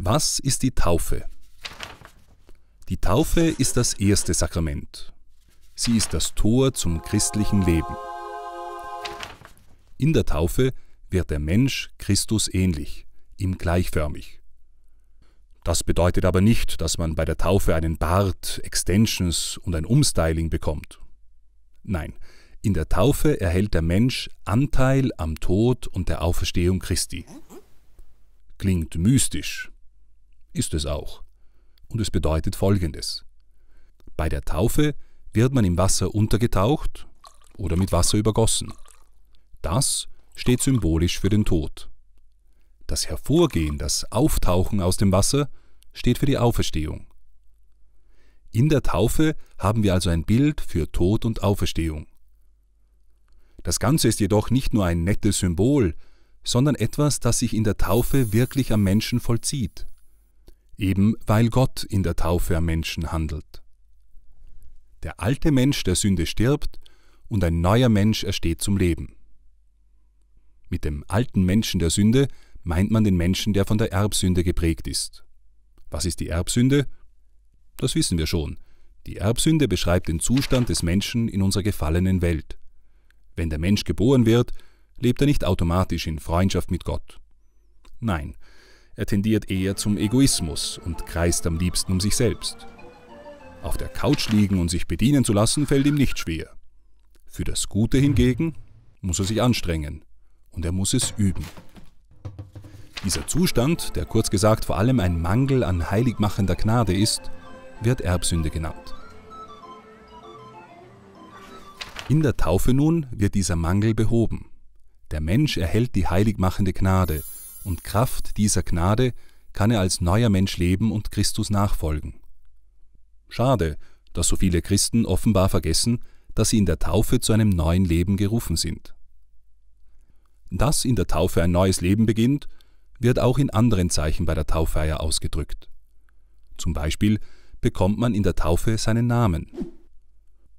Was ist die Taufe? Die Taufe ist das erste Sakrament. Sie ist das Tor zum christlichen Leben. In der Taufe wird der Mensch Christus ähnlich, ihm gleichförmig. Das bedeutet aber nicht, dass man bei der Taufe einen Bart, Extensions und ein Umstyling bekommt. Nein, in der Taufe erhält der Mensch Anteil am Tod und der Auferstehung Christi. Klingt mystisch, ist es auch. Und es bedeutet Folgendes. Bei der Taufe wird man im Wasser untergetaucht oder mit Wasser übergossen. Das steht symbolisch für den Tod. Das Hervorgehen, das Auftauchen aus dem Wasser steht für die Auferstehung. In der Taufe haben wir also ein Bild für Tod und Auferstehung. Das Ganze ist jedoch nicht nur ein nettes Symbol, sondern etwas, das sich in der Taufe wirklich am Menschen vollzieht, eben weil Gott in der Taufe am Menschen handelt. Der alte Mensch der Sünde stirbt und ein neuer Mensch ersteht zum Leben. Mit dem alten Menschen der Sünde meint man den Menschen, der von der Erbsünde geprägt ist. Was ist die Erbsünde? Das wissen wir schon. Die Erbsünde beschreibt den Zustand des Menschen in unserer gefallenen Welt. Wenn der Mensch geboren wird, lebt er nicht automatisch in Freundschaft mit Gott. Nein, er tendiert eher zum Egoismus und kreist am liebsten um sich selbst. Auf der Couch liegen und sich bedienen zu lassen, fällt ihm nicht schwer. Für das Gute hingegen muss er sich anstrengen und er muss es üben. Dieser Zustand, der kurz gesagt vor allem ein Mangel an heiligmachender Gnade ist, wird Erbsünde genannt. In der Taufe nun wird dieser Mangel behoben. Der Mensch erhält die heiligmachende Gnade und Kraft dieser Gnade kann er als neuer Mensch leben und Christus nachfolgen. Schade, dass so viele Christen offenbar vergessen, dass sie in der Taufe zu einem neuen Leben gerufen sind. Dass in der Taufe ein neues Leben beginnt, wird auch in anderen Zeichen bei der Tauffeier ausgedrückt. Zum Beispiel bekommt man in der Taufe seinen Namen.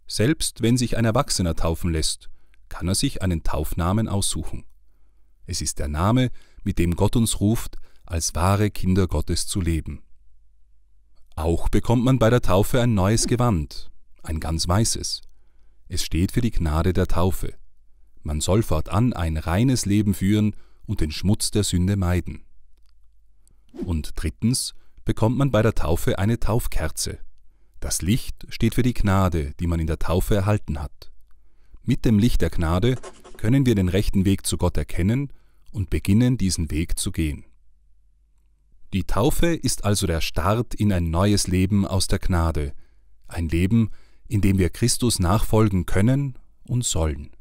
Selbst wenn sich ein Erwachsener taufen lässt, kann er sich einen Taufnamen aussuchen. Es ist der Name, mit dem Gott uns ruft, als wahre Kinder Gottes zu leben. Auch bekommt man bei der Taufe ein neues Gewand, ein ganz weißes. Es steht für die Gnade der Taufe. Man soll fortan ein reines Leben führen und den Schmutz der Sünde meiden. Und drittens bekommt man bei der Taufe eine Taufkerze. Das Licht steht für die Gnade, die man in der Taufe erhalten hat. Mit dem Licht der Gnade können wir den rechten Weg zu Gott erkennen und beginnen, diesen Weg zu gehen. Die Taufe ist also der Start in ein neues Leben aus der Gnade, ein Leben, in dem wir Christus nachfolgen können und sollen.